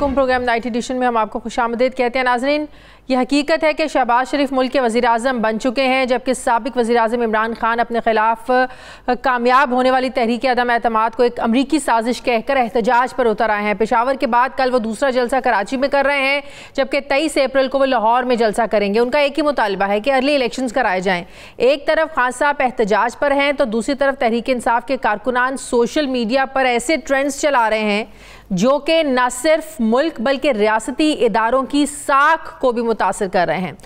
Programme night addition में हम आपको खुश आमदेद कहते हैं नाजरीन ये हकीकत है कि शहबाज शरीफ मुल्क के वज़ी अजम बन चुके हैं जबकि सबक वज़ी अजम इमरान खान अपने ख़िलाफ़ कामयाब होने वाली तहरीक अदम अतमाद को एक अमरीकी साजिश कहकर एहतजाज पर उतर आए हैं पेशावर के बाद कल वो दूसरा जलसा कराची में कर रहे हैं जबकि तेईस अप्रैल को वो लाहौर में जलसा करेंगे उनका एक ही मुतालबा है कि अर्ली इलेक्शन कराए जाएँ एक तरफ खान साहब एहतजाज पर हैं तो दूसरी तरफ तहरीक इंसाफ के कारकुनान सोशल मीडिया पर ऐसे ट्रेंड्स चला रहे हैं जो कि न सिर्फ मुल्क बल्कि रियासती इदारों की साख को भी मुता मुतासर कर रहे हैं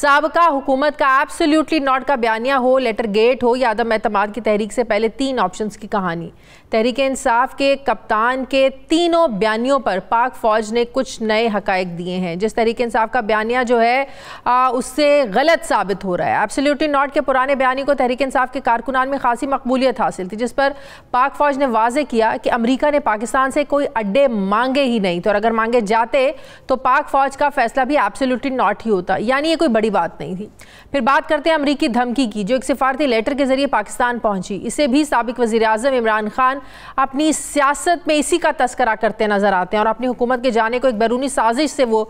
सबका हुकूमत का एब्सोल्युटली नॉट का बयानिया हो लेटर गेट हो या आदम अतमाद की तहरीक से पहले तीन ऑप्शन की कहानी तहरीक इंसाफ के कप्तान के तीनों बयानियों पर पाक फ़ौज ने कुछ नए हकायक दिए हैं जिस तहरीक इंसाफ का बयानिया जो है आ, उससे गलत साबित हो रहा है एब्सोल्युटली नॉट के पुराने बयानी को तहरीक इंसाफ के कारकुनान में खासी मकबूलियत हासिल थी जिस पर पाक फ़ौज ने वाज किया कि अमरीका ने पाकिस्तान से कोई अड्डे मांगे ही नहीं तो और अगर मांगे जाते तो पाक फ़ौज का फैसला भी एब्सोल्युटली नॉट ही होता यानी ये कोई बड़ी बात नहीं थी फिर बात करते हैं अमरीकी धमकी की जो एक सिफारती लेटर के जरिए पाकिस्तान पहुंची इसे भी सबक वजीर अजम इमरान खान अपनी सियासत में इसी का तस्करा करते नजर आते हैं और अपनी हुकूमत के जाने को एक बैरूनी साजिश से वो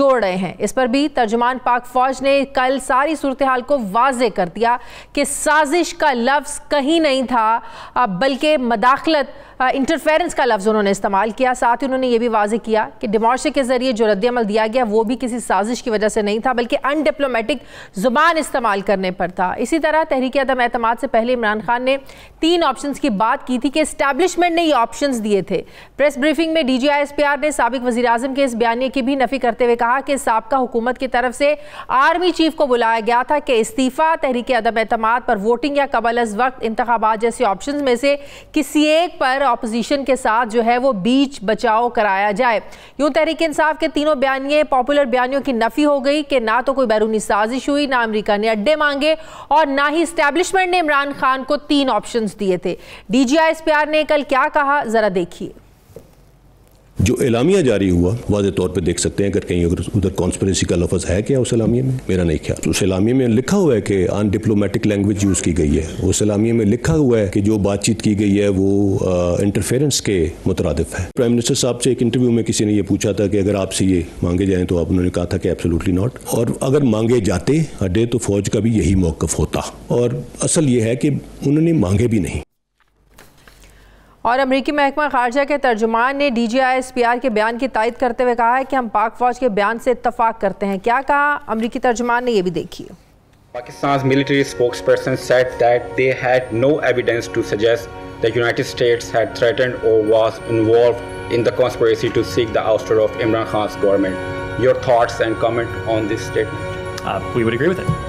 जोड़ रहे हैं इस पर भी तर्जुमान पाक फौज ने कल सारी सूरत हाल को वाज कर दिया कि साजिश का लफ्ज़ कहीं नहीं था बल्कि मदाखलत इंटरफेरेंस का लफ्ज़ उन्होंने इस्तेमाल किया साथ ही उन्होंने ये भी वाजे किया कि डिमोशे के ज़रिए जो रद्द अमल दिया गया वो भी किसी साजिश की वजह से नहीं था बल्कि अनडे डिप्लोमेटिक ज़ुबान इस्तेमाल करने पर था इसी तरह तहरीक अदम एतम से पहले इमरान खान ने तीन ऑप्शन की बात की थी कि इस्टेबलिशमेंट ने ये ऑप्शन दिए थे प्रेस ब्रीफिंग में D G I S P R ने सबक वजी अजम के इस बयानी की भी नफी करते हुए कहा कि सबका हुकूमत की तरफ से आर्मी चीफ को बुलाया गया था कि इस्तीफ़ा तहरीक अदम एतम पर वोटिंग या कबल अज वक्त इंतबात जैसे ऑप्शन में से किसी एक पर अपोजिशन के साथ जो है वो बीच बचाओ कराया जाए यूं तहरीक इंसाफ के तीनों बयानी पॉपुलर बयानियों की नफी हो गई कि ना तो कोई अंदरूनी साजिश हुई ना अमेरिका ने अड्डे मांगे और ना ही स्टैब्लिशमेंट ने इमरान खान को तीन ऑप्शन दिए थे D G I S P R ने कल क्या कहा ज़रा देखिए जो एलामिया जारी हुआ वाज तौर पर देख सकते हैं अगर कहीं अगर उधर कॉन्स्परेंसी का लफज है क्या उस एलामिया में मेरा नहीं ख्याल उस एलामिया में लिखा हुआ है कि अन डिप्लोमेटिक लैंग्वेज यूज़ की गई है उस एलामिया में लिखा हुआ है कि जो बातचीत की गई है वो इंटरफेरेंस के मुतरदफ है प्राइम मिनिस्टर साहब से एक इंटरव्यू में किसी ने यह पूछा था कि अगर आपसे ये मांगे जाएँ तो आप उन्होंने कहा था कि एब्सोलूटली नॉट और अगर मांगे जाते अड्डे तो फौज का भी यही मौकफ होता और असल ये है कि उन्होंने मांगे भी नहीं और अमरीकी महकमा खारजा के तर्जुमान ने D G I S P R के बयान की तायद करते हुए कहा है कि हम पाक फौज के बयान से इतफाक करते हैं क्या कहा अमरीकी तर्जुमान ने यह भी देखिए Pakistan's military spokesperson said that they had no evidence to suggest the United States had threatened or was involved in the conspiracy to seek the ouster of Imran Khan's government. Your thoughts and comment on this statement? Uh, we would agree with it.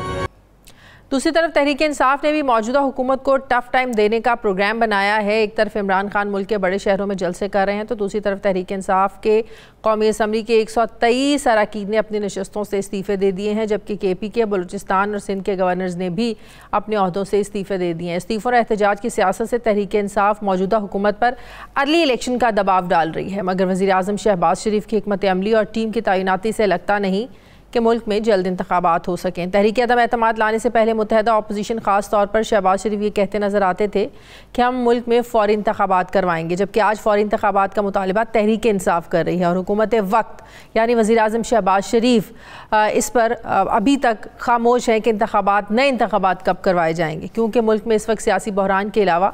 दूसरी तरफ तहरीक इंसाफ ने भी मौजूदा हुकूमत को tough time देने का programme बनाया है एक तरफ इमरान खान मुल्क के बड़े शहरों में जलसे कर रहे हैं तो दूसरी तरफ तहरीक इंसाफ के कौमी असम्बली के एक सौ तेईस अरकान ने अपनी नशस्तों से इस्तीफ़े दे दिए हैं जबकि के पी के बलूचिस्तान और सिंध के गवर्नर्स ने भी अपने अहदों से इस्तीफ़े दे दिए हैं इस्तीफ़ों और एहतजाज की सियासत से तहरीक इंसाफ मौजूदा हुकूमत पर अर्ली इलेक्शन का दबाव डाल रही है मगर वजी अजम शहबाज शरीफ की हमत अमली और टीम की तैनाती से लगता नहीं कि मुल्क में जल्द इंतबात हो सकें तहरीक अदम अहतम लाने से पहले मुतहदा अपोजीशन ख़ास तौर पर शहबाज शरीफ ये कहते नज़र आते थे कि हम मुल्क में फौरी इंतबात करवाएंगे जबकि आज फौरी इंतबात का मुतालबा तहरीक इंसाफ कर रही है और हुकूमत वक्त यानी वज़ी अजम शहबाज शरीफ इस पर अभी तक खामोश हैं कि इंतबात नए इंतबात कब करवाए जाएंगे क्योंकि मुल्क में इस वक्त सियासी बहरान के अलावा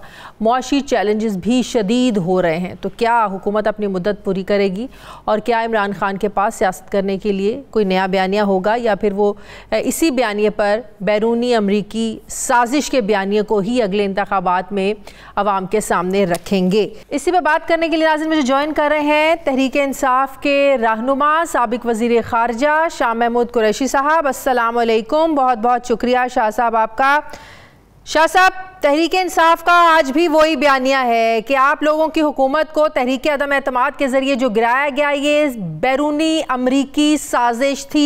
मुआशी चैलेंज भी शदीद हो रहे हैं तो क्या हुकूमत अपनी मदद पूरी करेगी और क्या इमरान खान के पास सियासत करने के लिए कोई नया बयान बयानिया होगा या फिर वो इसी बयानी पर बैरूनी अमरीकी साजिश के बयानी को ही अगले इंतबात में आवाम के सामने रखेंगे इसी पर बात करने के लिए नाजिन मुझे ज्वाइन कर रहे हैं तहरीक इंसाफ के रहनुमा सबक वजीर खारजा शाह महमूद कुरैशी साहब असलकुम बहुत बहुत शुक्रिया शाह साहब आपका शाह साहब तहरीक इंसाफ का आज भी वही बयानिया है कि आप लोगों की हुकूमत को तहरीक अदम अतमाद के ज़रिए जो गिराया गया ये बैरूनी अमरीकी साजिश थी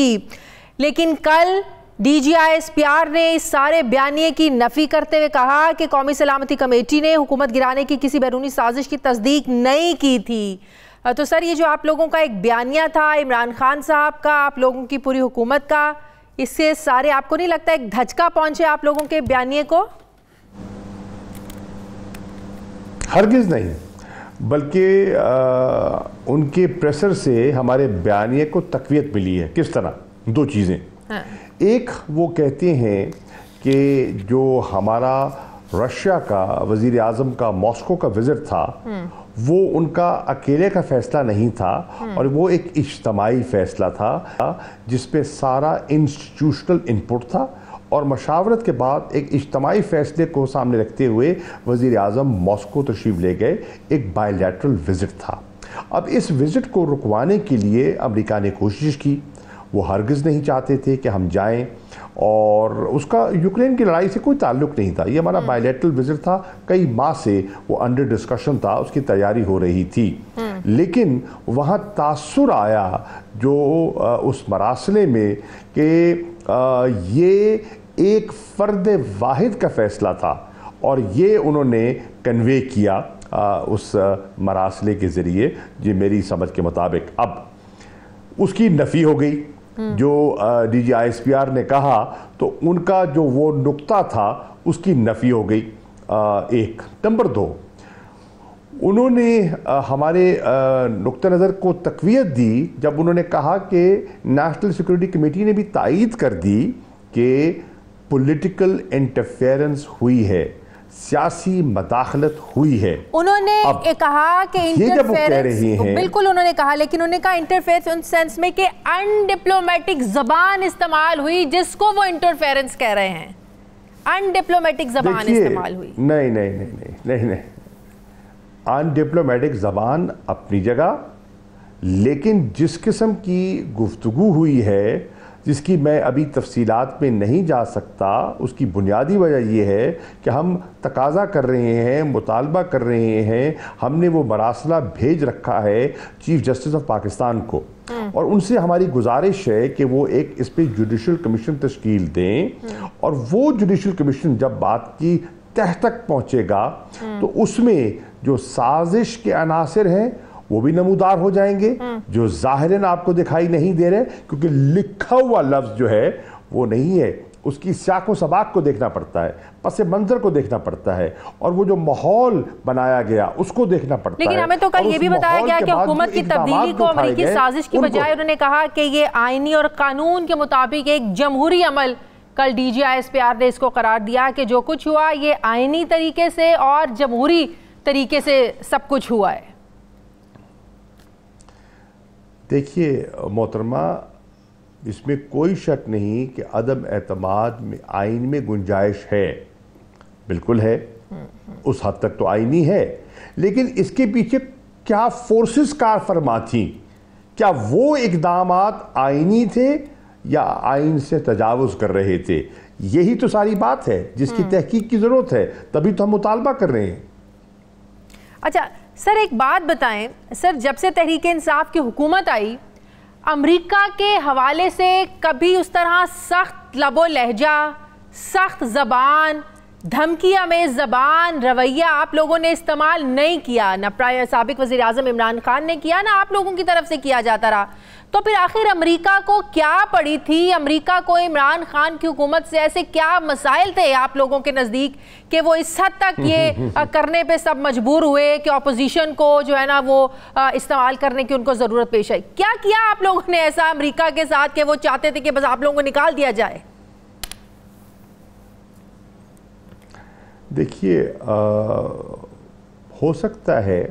लेकिन कल D G I S P R ने इस सारे बयानिए की नफ़ी करते हुए कहा कि कौमी सलामती कमेटी ने हुकूमत गिराने की किसी बैरूनी साजिश की तस्दीक नहीं की थी तो सर ये जो आप लोगों का एक बयानिया था इमरान खान साहब का आप लोगों की पूरी हुकूमत का इससे सारे आपको नहीं लगता एक धचका पहुंचे आप लोगों के बयानिए को हरगिज नहीं बल्कि उनके प्रेशर से हमारे बयानिए को तकवीत मिली है किस तरह दो चीज़ें हाँ। एक वो कहते हैं कि जो हमारा रशिया का वज़ी आजम का मॉस्को का विज़िट था हम्म। वो उनका अकेले का फैसला नहीं था हम्म। और वो एक इज्तमाही फैसला था जिसपे सारा इंस्टीट्यूशनल इनपुट था और मशावरत के बाद एक इज्तमाही फैसले को सामने रखते हुए वज़ी अजम मॉस्को तशरीफ ले गए एक बायोलेट्रल विज़िट था अब इस विज़िट को रुकवाने के लिए अमरीका ने कोशिश की वो हरगज़ नहीं चाहते थे कि हम जाएं और उसका यूक्रेन की लड़ाई से कोई ताल्लुक नहीं था ये हमारा बायोलेट्रल हम्म। विजिट था कई माह से वो अंडर डिस्कशन था उसकी तैयारी हो रही थी हम्म। लेकिन वहाँ तासुर आया जो उस मरासले में कि ये एक फ़र्द वाहिद का फैसला था और ये उन्होंने कन्वे किया आ, उस मरासले के ज़रिए ये मेरी समझ के मुताबिक अब उसकी नफ़ी हो गई जो पी आर ने कहा तो उनका जो वो नुकता था उसकी नफी हो गई एक नंबर दो उन्होंने हमारे नुक़ नज़र को तकवीत दी जब उन्होंने कहा कि नेशनल सिक्योरिटी कमेटी ने भी तायद कर दी कि पॉलिटिकल इंटरफेरेंस हुई है सियासी मदाखलत हुई है उन्होंने कहा कि ये बिल्कुल उन्होंने कहा लेकिन उन्होंने कहा इंटरफेरेंस उन सेंस में कि अनडिप्लोमेटिक जबान इस्तेमाल हुई जिसको वो इंटरफेरेंस कह रहे हैं अनडिप्लोमेटिक जबान इस्तेमाल हुई नहीं नहीं नहीं नहीं नहीं नहीं अनडिप्लोमेटिक जबान अपनी जगह लेकिन जिस किस्म की गुफ्तगु हुई है जिसकी मैं अभी तफसीलात में नहीं जा सकता उसकी बुनियादी वजह यह है कि हम तकाजा कर रहे हैं मुतालबा कर रहे हैं हमने वो मरासला भेज रखा है चीफ जस्टिस ऑफ पाकिस्तान को हम्म। और उनसे हमारी गुजारिश है कि वो एक इस पर जुडिशल कमीशन तश्कील दें हम्म। और वो जुडिशल कमीशन जब बात की तह तक पहुँचेगा हम्म। तो उसमें जो साजिश के अनासर हैं वो भी नमूदार हो जाएंगे हम्म। जो जाहिरन आपको दिखाई नहीं दे रहे क्योंकि लिखा हुआ लफ्ज़ जो है वो नहीं है उसकी साख सबाक को देखना पड़ता है पस मंजर को देखना पड़ता है और वो जो माहौल बनाया गया उसको देखना पड़ता लेकिन है लेकिन हमें तो कल ये भी बताया गया कि हुकूमत की तब्दीली को अमरीकी साजिश की बजाय उन्होंने कहा कि ये आईनी और कानून के मुताबिक एक जमहूरी अमल कल D G I S P R ने इसको करार दिया कि जो कुछ हुआ ये आइनी तरीके से और जमहूरी तरीके से सब कुछ हुआ है देखिए मोहतरमा इसमें कोई शक नहीं कि अदम एतमाद में आइन में गुंजाइश है बिल्कुल है उस हद तक तो आइनी है लेकिन इसके पीछे क्या फोर्सेस कार फरमा थी क्या वो इकदाम आइनी थे या आइन से तजावज़ कर रहे थे यही तो सारी बात है जिसकी हम्म। तहकीक की ज़रूरत है तभी तो हम मुतालबा कर रहे हैं अच्छा सर एक बात बताएं सर जब से तहरीक इंसाफ की हुकूमत आई अमेरिका के हवाले से कभी उस तरह सख्त लबो लहजा सख्त ज़बान धमकिया में जबान रवैया आप लोगों ने इस्तेमाल नहीं किया ना प्राय सबक वजी अजम इमरान खान ने किया ना आप लोगों की तरफ से किया जाता रहा तो फिर आखिर अमरीका को क्या पड़ी थी अमरीका को इमरान खान की हुकूमत से ऐसे क्या मसाइल थे आप लोगों के नज़दीक कि वो इस हद तक ये करने पर सब मजबूर हुए कि अपोजिशन को जो है ना वो इस्तेमाल करने की उनको ज़रूरत पेश आई क्या किया आप लोगों ने ऐसा अमरीका के साथ कि वो चाहते थे कि बस आप लोगों को निकाल दिया जाए देखिए हो सकता है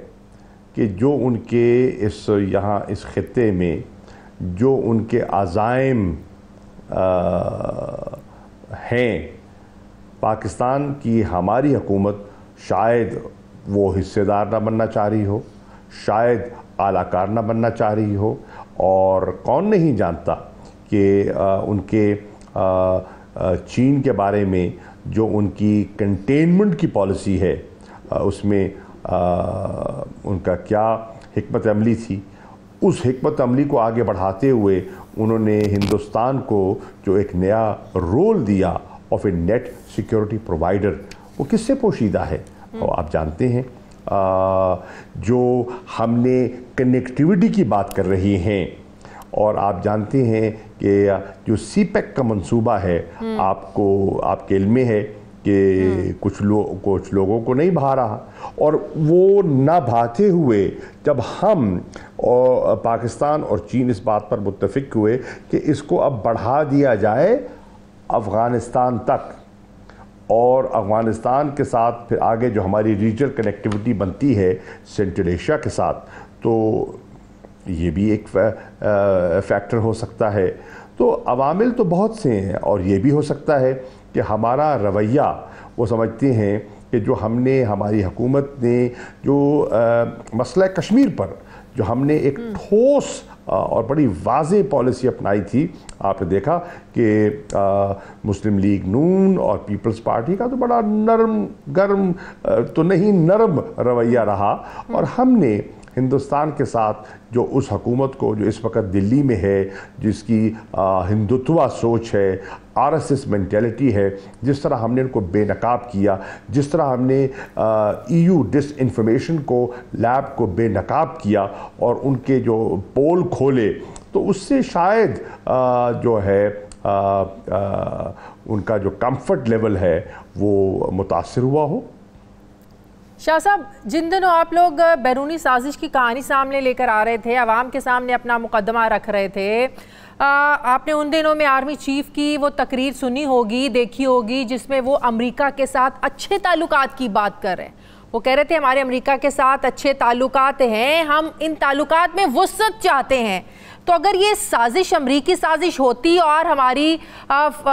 कि जो उनके इस यहाँ इस ख़त्े में जो उनके आज़ाइम हैं पाकिस्तान की हमारी हुकूमत शायद वो हिस्सेदार ना बनना चाह रही हो शायद आलाकार ना बनना चाह रही हो और कौन नहीं जानता कि उनके चीन के बारे में जो उनकी कंटेनमेंट की पॉलिसी है उसमें उनका क्या हमत अमली थी उस हमत अमली को आगे बढ़ाते हुए उन्होंने हिंदुस्तान को जो एक नया रोल दिया of a net security provider वो किससे पोशीदा है वो हम्म। आप जानते हैं आ, जो हमने कनेक्टिविटी की बात कर रही हैं और आप जानते हैं कि जो सी पैक e का मंसूबा है हम्म। आपको आपके इल में है कि हम्म। कुछ लोग कुछ लोगों को नहीं भा रहा और वो ना भाते हुए जब हम और पाकिस्तान और चीन इस बात पर मुतफिक हुए कि इसको अब बढ़ा दिया जाए अफ़गानिस्तान तक और अफ़गानिस्तान के साथ फिर आगे जो हमारी रीजनल कनेक्टिविटी बनती है सेंट्रल एशिया के साथ तो ये भी एक फैक्टर हो सकता है तो अवामिल तो बहुत से हैं और ये भी हो सकता है कि हमारा रवैया वो समझते हैं कि जो हमने हमारी हुकूमत ने जो आ, मसला कश्मीर पर जो हमने एक हम्म। ठोस और बड़ी वाज पॉलिसी अपनाई थी आपने देखा कि मुस्लिम लीग नून और पीपल्स पार्टी का तो बड़ा नरम गर्म तो नहीं नरम रवैया रहा और हम्म। हमने हिंदुस्तान के साथ जो उस हकूमत को जो इस वक्त दिल्ली में है जिसकी हिंदुत्वा सोच है आर एस एस मैंटेलिटी है जिस तरह हमने उनको बेनकाब किया जिस तरह हमने ई यू डिस इन्फॉर्मेशन को लैब को बेनकाब किया और उनके जो पोल खोले तो उससे शायद आ, जो है आ, आ, उनका जो कंफर्ट लेवल है वो मुतासर हुआ हो शाह साहब जिन दिनों आप लोग बैरूनी साजिश की कहानी सामने लेकर आ रहे थे आवाम के सामने अपना मुकदमा रख रहे थे आ, आपने उन दिनों में आर्मी चीफ की वो तकरीर सुनी होगी देखी होगी जिसमें वो अमेरिका के साथ अच्छे ताल्लुक की बात कर रहे हैं वो कह रहे थे हमारे अमेरिका के साथ अच्छे ताल्लुक हैं हम इन ताल्लुक में वसत चाहते हैं तो अगर ये साजिश अमरीकी साजिश होती और हमारी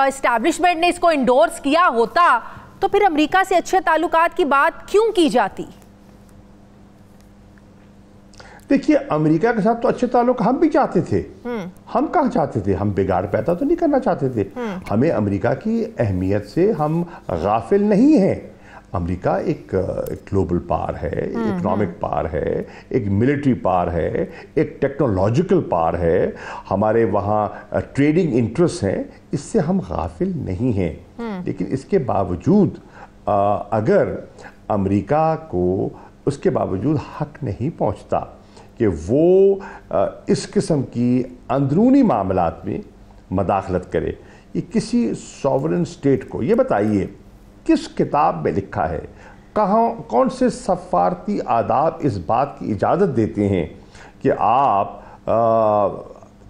इस्टेब्लिशमेंट ने इसको इंडोर्स किया होता तो फिर अमेरिका से अच्छे ताल्लुक की बात क्यों की जाती देखिए अमेरिका के साथ तो अच्छे ताल्लुक हम भी चाहते थे हम्म। हम कहा चाहते थे हम बिगाड़ पैदा तो नहीं करना चाहते थे हम्म। हमें अमेरिका की अहमियत से हम गाफिल नहीं हैं अमेरिका एक ग्लोबल पार है इकोनॉमिक पार है एक मिलिट्री हम्म, पार हम्म। है एक टेक्नोलॉजिकल पार है हमारे वहाँ ट्रेडिंग इंटरेस्ट हैं इससे हम गाफिल नहीं हैं हम्म। लेकिन इसके बावजूद आ, अगर अमेरिका को उसके बावजूद हक नहीं पहुँचता कि वो आ, इस किस्म की अंदरूनी मामला में मदाखलत करे ये किसी सॉवरन स्टेट को ये बताइए किस किताब में लिखा है कहाँ कौन से सफ़ारती आदाब इस बात की इजाज़त देते हैं कि आप आ,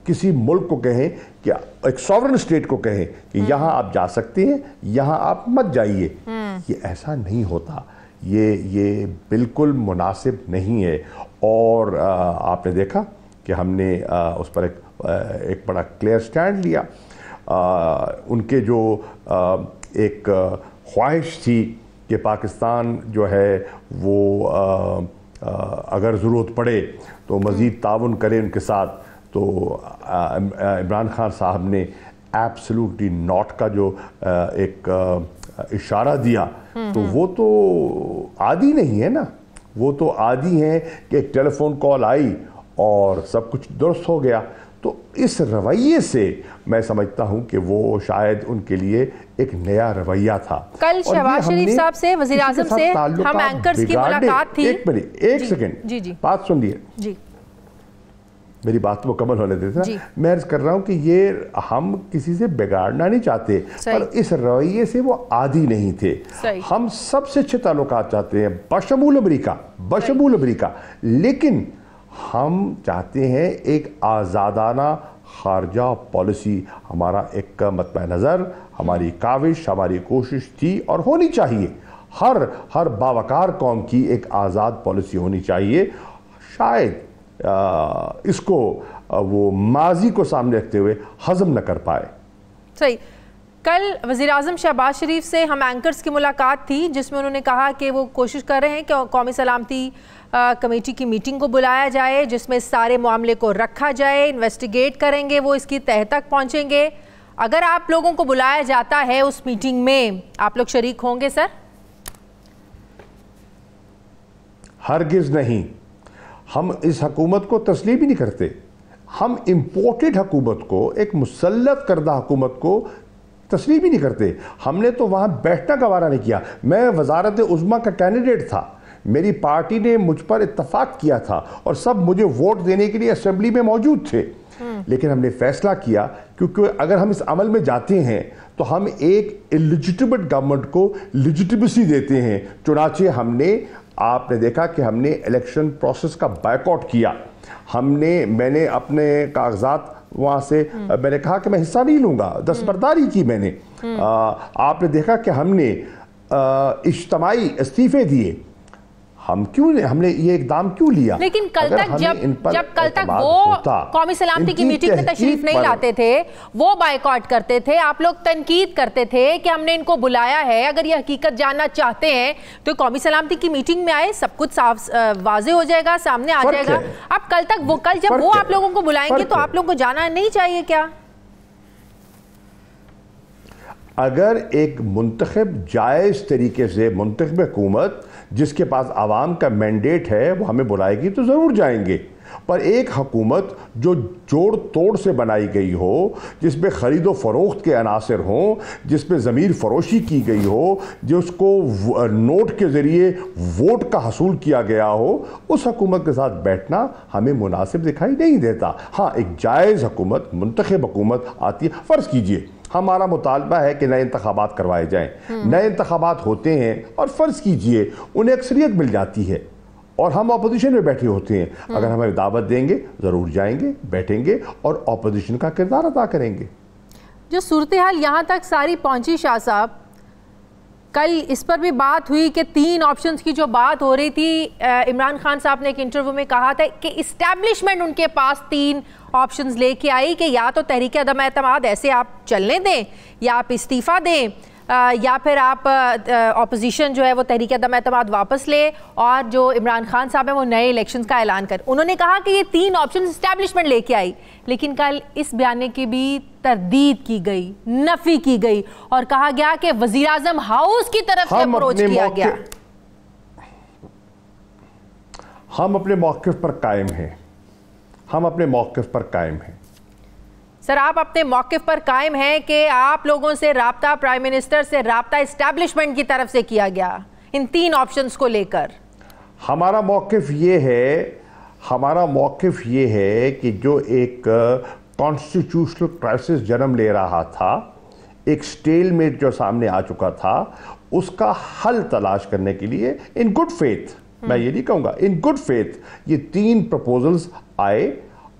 किसी मुल्क को कहें कि एक सॉवरन स्टेट को कहें कि हम्म। यहाँ आप जा सकते हैं यहाँ आप मत जाइए हम्म। ये ऐसा नहीं होता ये ये बिल्कुल मुनासिब नहीं है और आ, आपने देखा कि हमने आ, उस पर एक, आ, एक बड़ा क्लियर स्टैंड लिया आ, उनके जो आ, एक ख्वाहिश थी कि पाकिस्तान जो है वो आ, आ, अगर ज़रूरत पड़े तो मज़ीद हम्म। ताउन करें उनके साथ तो इमरान खान साहब ने एब्सोल्युटली नॉट का जो आ, एक इशारा दिया हम्म, तो हम्म। वो तो आदि नहीं है ना वो तो आदि हैं कि एक टेलीफोन कॉल आई और सब कुछ दुरुस्त हो गया इस रवैये से मैं समझता हूं कि वो शायद उनके लिए एक नया रवैया था कल शहबाज शरीफ साहब से वजीर आजम से हम एंकर्स की मुलाकात थी एक मिनट एक सेकंड बात सुन लिए मेरी बात तो मुकम्मल होने देते ना मैं अर्ज कर रहा हूँ कि ये हम किसी से बिगाड़ना नहीं चाहते पर इस रवैये से वो आदि नहीं थे हम सबसे अच्छे ताल्लुक चाहते हैं बशमूल अमरीका बशमूल अमरीका लेकिन हम चाहते हैं एक आज़ादाना खारजा पॉलिसी हमारा एक मतम नज़र हमारी काविश हमारी कोशिश थी और होनी चाहिए हर हर बावकार कौम की एक आज़ाद पॉलिसी होनी चाहिए शायद आ, इसको वो माजी को सामने रखते हुए हजम न कर पाए सही कल वज़ी अजम शहबाज शरीफ से हम एंकर्स की मुलाकात थी जिसमें उन्होंने कहा कि वो कोशिश कर रहे हैं कि कौमी सलामती कमेटी की मीटिंग को बुलाया जाए जिसमें सारे मामले को रखा जाए इन्वेस्टिगेट करेंगे वो इसकी तह तक पहुंचेंगे अगर आप लोगों को बुलाया जाता है उस मीटिंग में आप लोग शरीक होंगे सर हरगिज़ नहीं हम इस हकूमत को तस्लीम ही नहीं करते हम इम्पोर्टेड हकूमत को एक मुसलत करदा हकूमत को तस्लीम ही नहीं करते हमने तो वहाँ बैठना गवारा नहीं किया मैं वजारत उज़मा का कैंडिडेट था मेरी पार्टी ने मुझ पर इतफाक किया था और सब मुझे वोट देने के लिए असेंबली में मौजूद थे हम्म। लेकिन हमने फैसला किया क्योंकि अगर हम इस अमल में जाते हैं तो हम एक इलिजिटिबल गवर्नमेंट को लिजिटिबसी देते हैं चुनाचे हमने आपने देखा कि हमने इलेक्शन प्रोसेस का बाइकआउट किया हमने मैंने अपने कागजात वहाँ से हम्म। मैंने कहा कि मैं हिस्सा नहीं लूँगा हम्म। दस्तबरदारी की मैंने आ, आपने देखा कि हमने इज्तमाही इस्तीफ़े दिए हम क्यों हमने ये इकदाम क्यों लिया लेकिन कल तक जब जब कल तक वो कौमी सलामती की मीटिंग में तशरीफ नहीं लाते थे वो बायकॉट करते थे आप लोग तनकीद करते थे कि हमने इनको बुलाया है अगर ये हकीकत जानना चाहते हैं तो कौमी सलामती की मीटिंग में आए सब कुछ साफ वाजे हो जाएगा सामने आ जाएगा अब कल तक वो कल जब वो आप लोगों को बुलाएंगे तो आप लोगों को जाना नहीं चाहिए क्या अगर एक मुंतखब जायज़ तरीके से मुंतब हुकूमत जिसके पास आवाम का मैंडेट है वो हमें बुलाएगी तो ज़रूर जाएंगे पर एक हकूमत जो जोड़ तोड़ से बनाई गई हो जिसमें ख़रीदो फरोख्त के अनासर हों जिस ज़मीर फरोशी की गई हो जिसको नोट के ज़रिए वोट का हसूल किया गया हो उस हकूमत के साथ बैठना हमें मुनासिब दिखाई नहीं देता हाँ एक जायज़ हकूमत मंतखब हकूमत आती है फ़र्ज़ कीजिए हमारा मुतालबा है कि नए इंतबात करवाए जाएँ हम्म। नए इंतबात होते हैं और फ़र्ज़ कीजिए उन्हें अक्सरियत मिल जाती है और हम अपोजिशन में बैठे होते हैं हम्म। अगर हमें दावत देंगे ज़रूर जाएंगे बैठेंगे और अपोजिशन का किरदार अदा करेंगे जो सूरत हाल यहाँ तक सारी पहुँची शाह साहब कल इस पर भी बात हुई कि तीन ऑप्शंस की जो बात हो रही थी इमरान खान साहब ने एक इंटरव्यू में कहा था कि इस्टेब्लिशमेंट उनके पास तीन ऑप्शंस लेके आई कि या तो तहरीक अदम अतमाद ऐसे आप चलने दें या आप इस्तीफ़ा दें या फिर आप अपोजिशन जो है वो तहरीक अदम अतमाद वापस ले और जो इमरान खान साहब हैं वो नए इलेक्शन का ऐलान कर उन्होंने कहा कि ये तीन ऑप्शन इस्टेब्लिशमेंट लेके आई लेकिन कल इस बयान की भी तरदीद की गई नफी की गई और कहा गया कि वजी अजम हाउस की तरफ से अप्रोच किया गया हम अपने मौक़ पर कायम हैं हम अपने मौकफ़ पर कायम हैं सर आप अपने मौके पर कायम हैं कि आप लोगों से रबता प्राइम मिनिस्टर से रबता इस्टेब्लिशमेंट की तरफ से किया गया इन तीन ऑप्शंस को लेकर हमारा मौक़ ये है हमारा मौक़ ये है कि जो एक कॉन्स्टिट्यूशनल क्राइसिस जन्म ले रहा था एक स्टेल में जो सामने आ चुका था उसका हल तलाश करने के लिए इन गुड फेथ मैं हम्म। ये नहीं कहूँगा इन गुड फेथ ये तीन प्रपोजल्स आए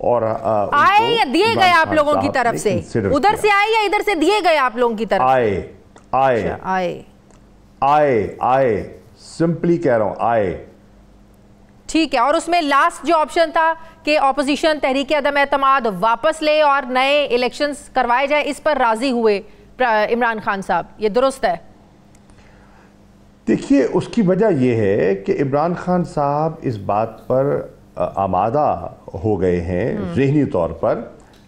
और आए या दिए गए आप लोगों की तरफ से उधर से आए या इधर से दिए गए आप लोगों की तरफ आए आए अच्छा, आए आए आए सिंपली कह रहा हूं आए ठीक है और उसमें लास्ट जो ऑप्शन था कि ऑपोजिशन तहरीक अदम एतम वापस ले और नए इलेक्शंस करवाए जाए इस पर राजी हुए इमरान खान साहब ये दुरुस्त है देखिए उसकी वजह यह है कि इमरान खान साहब इस बात पर आमादा हो गए हैं हम्म। जहनी तौर पर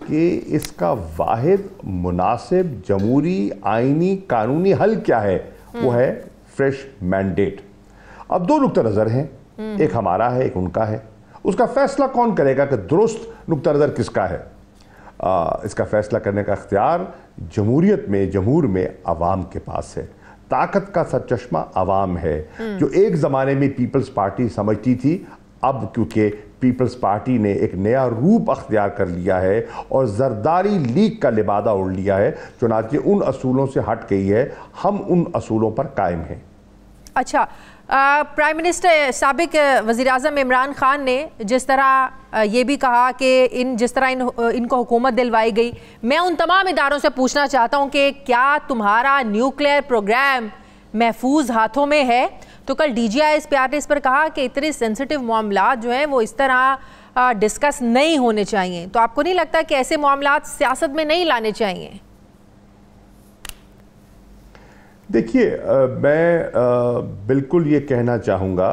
कि इसका वाहिद मुनासिब जमूरी आइनी कानूनी हल क्या है वो हम्म। है फ्रेश मैंडेट अब दो नुकतः नज़र हैं हम्म। एक हमारा है एक उनका है उसका फैसला कौन करेगा कि दुरुस्त नुकतः नज़र किसका है आ, इसका फैसला करने का अख्तियार जमूरीत में जमहूर में आवाम के पास है ताकत का सरचश्मा आवाम है जो एक ज़माने में पीपल्स पार्टी समझती थी अब क्योंकि पीपल्स पार्टी ने एक नया रूप अख्तियार कर लिया है और जरदारी लीग का लिबादा उड़ लिया है चुनाचे उन असूलों से हट गई है हम उन असूलों पर कायम हैं अच्छा प्राइम मिनिस्टर सबक वज़ी अजम इमरान ख़ान ने जिस तरह ये भी कहा कि इन जिस तरह इन इनको हुकूमत दिलवाई गई मैं उन तमाम इदारों से पूछना चाहता हूँ कि क्या तुम्हारा न्यूक्लियर प्रोग्राम महफूज हाथों में है तो कल डी जी ने इस पर कहा कि इतने सेंसिटिव मामला जो हैं वो इस तरह डिस्कस नहीं होने चाहिए तो आपको नहीं लगता कि ऐसे मामला सियासत में नहीं लाने चाहिए देखिए मैं आ, बिल्कुल ये कहना चाहूँगा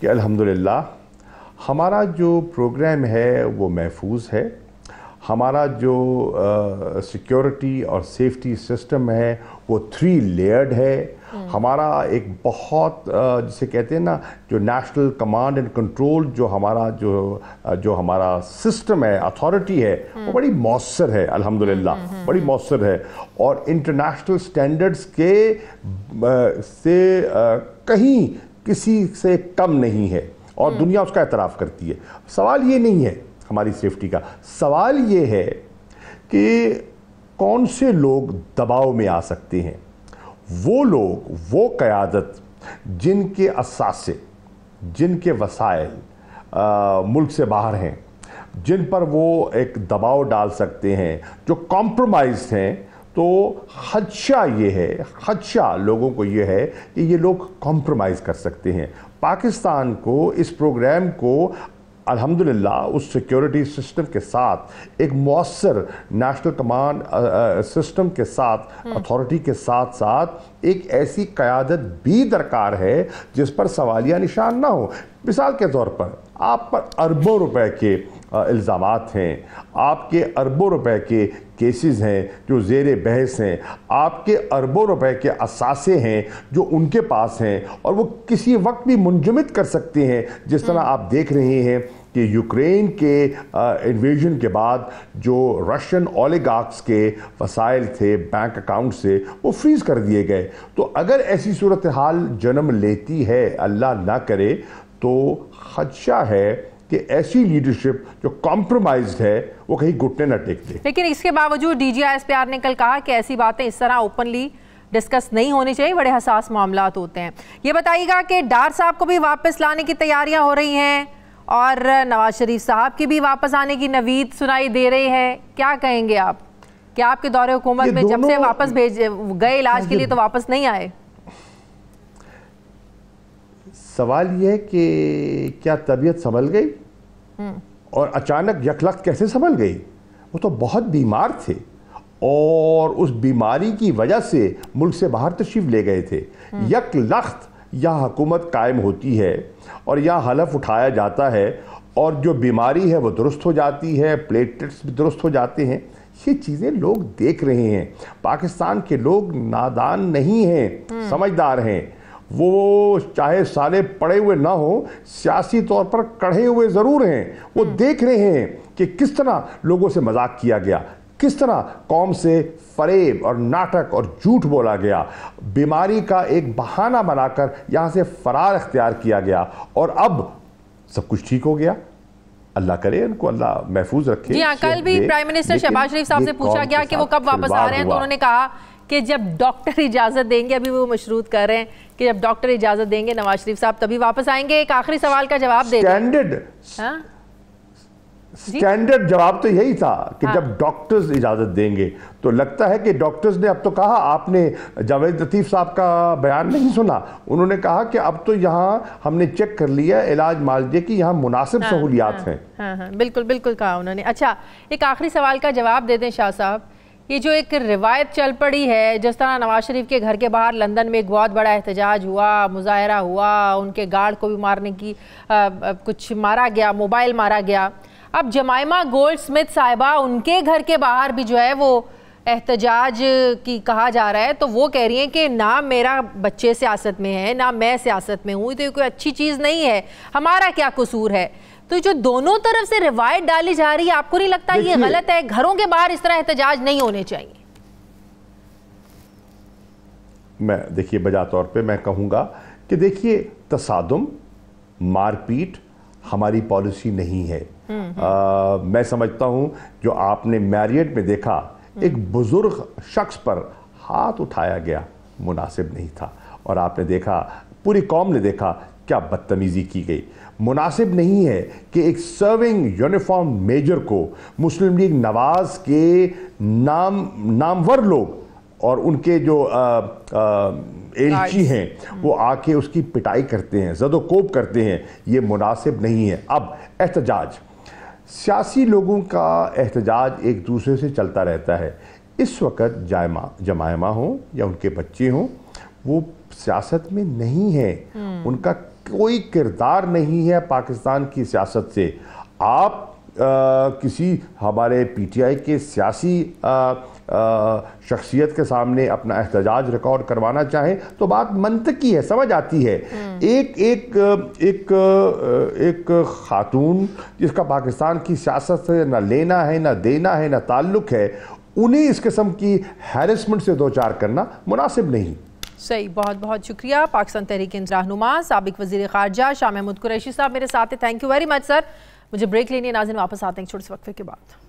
कि अल्हम्दुलिल्लाह हमारा जो प्रोग्राम है वो महफूज है हमारा जो सिक्योरिटी और सेफ्टी सिस्टम है वो थ्री लेयर्ड है हमारा एक बहुत जिसे कहते हैं ना जो नेशनल कमांड एंड कंट्रोल जो हमारा जो जो हमारा सिस्टम है अथॉरिटी है वो बड़ी मौसर है अल्हम्दुलिल्लाह हम्म, हम्म, बड़ी हम्म। मौसर है और इंटरनेशनल स्टैंडर्ड्स के से कहीं किसी से कम नहीं है और दुनिया उसका एतराफ़ करती है सवाल ये नहीं है हमारी सेफ्टी का सवाल ये है कि कौन से लोग दबाव में आ सकते हैं वो लोग वो क़्यादत जिनके असासे जिनके वसाइल मुल्क से बाहर हैं जिन पर वो एक दबाव डाल सकते हैं जो कॉम्प्रोमाइज हैं तो खदशा ये है खदशा लोगों को ये है कि ये लोग कॉम्प्रोमाइज़ कर सकते हैं पाकिस्तान को इस प्रोग्राम को अल्हम्दुलिल्लाह उस सिक्योरिटी सिस्टम के साथ एक मौसर नेशनल कमांड सिस्टम के साथ अथॉरिटी हम्म। के साथ साथ एक ऐसी क़्यादत भी दरकार है जिस पर सवालिया निशान ना हो मिसाल के तौर पर आप पर अरबों रुपए के इल्ज़ाम हैं आपके अरबों रुपए के केसेस हैं जो जेर बहस हैं आपके अरबों रुपए के असासे हैं जो उनके पास हैं और वो किसी वक्त भी मुंजमद कर सकते हैं जिस तरह आप देख रहे हैं कि यूक्रेन के इन्वेजन के बाद जो रशियन ओलेगार्क्स के वसाइल थे बैंक अकाउंट से वो फ्रीज़ कर दिए गए तो अगर ऐसी सूरत हाल जन्म लेती है अल्लाह ना करे तो ख़दशा है कि ऐसी लीडरशिप जो कॉम्प्रोमाइज है वो कहीं घुटने न टेक दे लेकिन इसके बावजूद डीजीआईएसपीआर ने कल कहा कि ऐसी बातें इस तरह ओपनली डिस्कस नहीं होनी चाहिए बड़े हसास मामला होते हैं ये बताइएगा कि डार साहब को भी वापस लाने की तैयारियां हो रही हैं और नवाज शरीफ साहब की भी वापस आने की नवीद सुनाई दे रही है क्या कहेंगे आप क्या आपके दौरे हुकूमत में जब से वापस भेज गए इलाज के लिए तो वापस नहीं आए सवाल यह है कि क्या तबीयत संभल गई और अचानक यकलक कैसे संभल गई वो तो बहुत बीमार थे और उस बीमारी की वजह से मुल्क से बाहर तशरीफ ले गए थे यकलख्त यह हुकूमत कायम होती है और यह हलफ उठाया जाता है और जो बीमारी है वो दुरुस्त हो जाती है प्लेटलेट्स भी दुरुस्त हो जाते हैं ये चीज़ें लोग देख रहे हैं पाकिस्तान के लोग नादान नहीं हैं समझदार हैं वो चाहे साले पड़े हुए ना हो सियासी तौर पर कढ़े हुए ज़रूर हैं वो हम्म। देख रहे हैं कि किस तरह लोगों से मजाक किया गया किस तरह कौम से फरेब और नाटक और झूठ बोला गया बीमारी का एक बहाना बनाकर यहाँ से फरार अख्तियार किया गया और अब सब कुछ ठीक हो गया अल्लाह करे उनको अल्लाह महफूज रखे जी हाँ, कल भी प्राइम मिनिस्टर शहबाज शरीफ साहब से पूछा गया कि वो कब वापस आ रहे हैं तो उन्होंने कहा कि जब डॉक्टर इजाज़त देंगे अभी वो मशरूत कर रहे हैं कि जब डॉक्टर इजाज़त देंगे नवाज शरीफ साहब तभी वापस आएंगे एक आखिरी सवाल का जवाब दे स्टैंडर्ड स्टैंडर्ड हाँ? जवाब तो यही था कि हाँ। जब डॉक्टर्स इजाज़त देंगे तो लगता है कि डॉक्टर्स ने अब तो कहा आपने जावेद लतीफ़ साहब का बयान नहीं सुना उन्होंने कहा कि अब तो यहाँ हमने चेक कर लिया इलाज मालजे की यहाँ मुनासिब हाँ, सहूलियात हाँ, हैं हाँ, हाँ, बिल्कुल बिल्कुल कहा उन्होंने अच्छा एक आखिरी सवाल का जवाब दे दें शाह साहब ये जो एक रिवायत चल पड़ी है जिस तरह नवाज शरीफ के घर के बाहर लंदन में एक बहुत बड़ा एहतजाज हुआ मुजाहरा हुआ उनके गार्ड को भी मारने की आ, आ, कुछ मारा गया मोबाइल मारा गया अब जमाइमा गोल्ड स्मिथ साहिबा उनके घर के बाहर भी जो है वो एहतजाज की कहा जा रहा है तो वो कह रही हैं कि ना मेरा बच्चे सियासत में है ना मैं सियासत में हूँ तो ये कोई अच्छी चीज़ नहीं है हमारा क्या कसूर है तो जो दोनों तरफ से रिवायत डाली जा रही है आपको नहीं लगता ये गलत है घरों के बाहर इस तरह एहतजाज नहीं होने चाहिए मैं देखिए बजा तौर पे मैं कहूंगा कि देखिए तसादम मारपीट हमारी पॉलिसी नहीं है हम्म, हम्म। आ, मैं समझता हूं जो आपने मैरियट में देखा हम्म। एक बुज़ुर्ग शख्स पर हाथ उठाया गया मुनासिब नहीं था और आपने देखा पूरी कौम ने देखा क्या बदतमीज़ी की गई मुनासिब नहीं है कि एक सर्विंग यूनिफॉर्म मेजर को मुस्लिम लीग नवाज के नाम नामवर लोग और उनके जो एलची हैं वो आके उसकी पिटाई करते हैं जदोकोप करते हैं ये मुनासिब नहीं है अब एहतजाज सियासी लोगों का एहतजाज एक दूसरे से चलता रहता है इस वक्त जायमा जमायमा हों या उनके बच्चे हों वो सियासत में नहीं है हम्म। उनका कोई किरदार नहीं है पाकिस्तान की सियासत से आप आ, किसी हमारे पीटीआई के सियासी शख्सियत के सामने अपना एहतजाज रिकॉर्ड करवाना चाहें तो बात मनतकी है समझ आती है हम्म। एक एक एक एक खातून जिसका पाकिस्तान की सियासत से ना लेना है ना देना है ना ताल्लुक है उन्हें इस किस्म की हैरसमेंट से दो चार करना मुनासिब नहीं सही बहुत बहुत शुक्रिया पाकिस्तान तहरीक रहनुमा सबक वजी खारजा शाह महमूद कुरैशी साहब मेरे साथ हैं thank you very much sir मुझे ब्रेक लेनी है नाजिन वापस आते हैं छोटे से वक्फे के बाद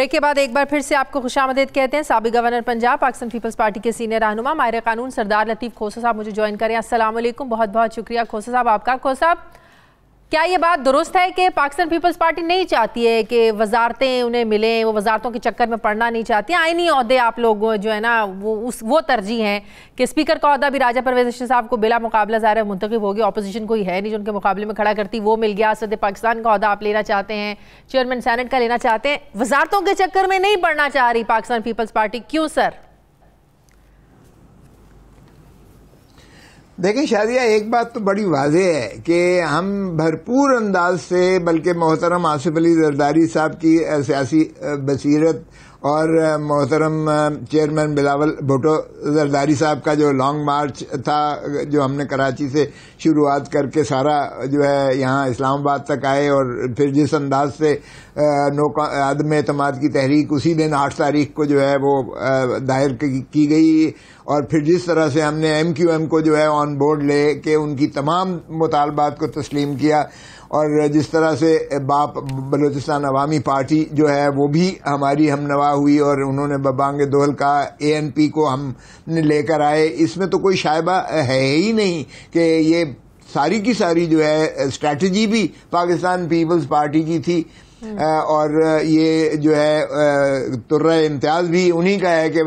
ब्रेक के बाद एक बार फिर से आपको खुश आमदेद कहते हैं सबक गवर्नर पंजाब पाकिस्तान पीपल्स पार्टी के सीनियर रहनुमा मायरे कानून सरदार लतीफ़ खोसा साहब मुझे ज्वाइन करें असल बहुत बहुत शुक्रिया खोसा साहब आपका खोसा साहब क्या ये बात दुरुस्त है कि पाकिस्तान पीपल्स पार्टी नहीं चाहती है कि वजारतें उन्हें मिलें वो वजारतों के चक्कर में पड़ना नहीं चाहती आईनी अहदे आप लोग जो है ना वो उस वो तरजीह हैं कि स्पीकर का अहदा भी राजा परवेज साहब को बिला मुकाबला ज़ाहिर मुंतखब होगी अपोजिशन कोई है नहीं जो उनके मुकाबले में खड़ा करती वो मिल गया सद पाकिस्तान का अहदा आप लेना चाहते हैं चेयरमैन सैनट का लेना चाहते हैं वजारतों के चक्कर में नहीं पड़ना चाह रही पाकिस्तान पीपल्स पार्टी क्यों सर देखें शादिया एक बात तो बड़ी वाजह है कि हम भरपूर अंदाज से बल्कि मोहतरम आसिफ अली जरदारी साहब की सियासी बसीरत और मोहतरम चेयरमैन बिलावल भुटो जरदारी साहब का जो लॉन्ग मार्च था जो हमने कराची से शुरुआत करके सारा जो है यहाँ इस्लामाबाद तक आए और फिर जिस अंदाज से आदम अतमाद की तहरीक उसी दिन आठ तारीख को जो है वो दायर की गई और फिर जिस तरह से हमने एम क्यू एम को जो है ऑन बोर्ड ले के उनकी तमाम मुतालबात को तस्लीम किया और जिस तरह से बाप बलोचिस्तान अवामी पार्टी जो है वो भी हमारी हम नवा हुई और उन्होंने बबांग दोहल का ए एन पी को हम लेकर आए इसमें तो कोई शायबा है ही नहीं कि ये सारी की सारी जो है स्ट्रेटजी भी पाकिस्तान पीपल्स पार्टी की थी और ये जो है तुर्रा इम्तियाज भी उन्हीं का है कि